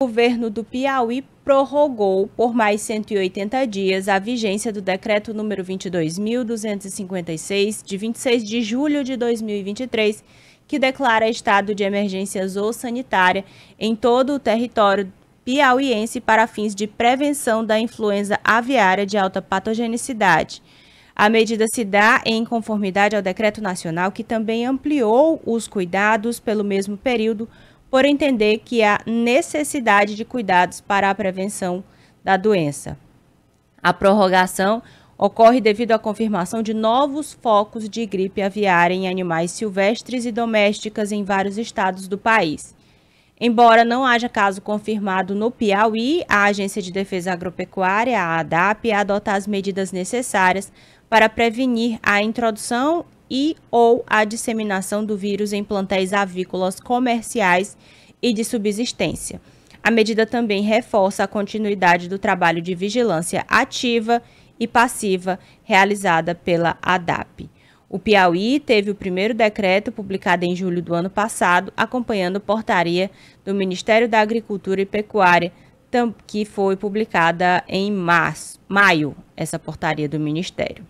O governo do Piauí prorrogou por mais 180 dias a vigência do decreto número 22.256 de 26 de julho de 2023, que declara estado de emergência zoossanitária em todo o território piauiense para fins de prevenção da influenza aviária de alta patogenicidade. A medida se dá em conformidade ao decreto nacional que também ampliou os cuidados pelo mesmo período por entender que há necessidade de cuidados para a prevenção da doença. A prorrogação ocorre devido à confirmação de novos focos de gripe aviária em animais silvestres e domésticas em vários estados do país. Embora não haja caso confirmado no Piauí, a Agência de Defesa Agropecuária, a ADAP, adota as medidas necessárias para prevenir a introdução e ou a disseminação do vírus em plantéis avícolas comerciais e de subsistência. A medida também reforça a continuidade do trabalho de vigilância ativa e passiva realizada pela ADAP. O Piauí teve o primeiro decreto publicado em julho do ano passado, acompanhando portaria do Ministério da Agricultura e Pecuária, que foi publicada em março, maio, essa portaria do Ministério.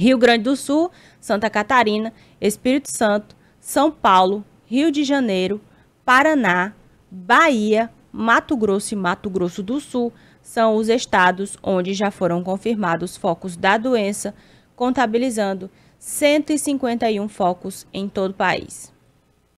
Rio Grande do Sul, Santa Catarina, Espírito Santo, São Paulo, Rio de Janeiro, Paraná, Bahia, Mato Grosso e Mato Grosso do Sul são os estados onde já foram confirmados focos da doença, contabilizando 151 focos em todo o país.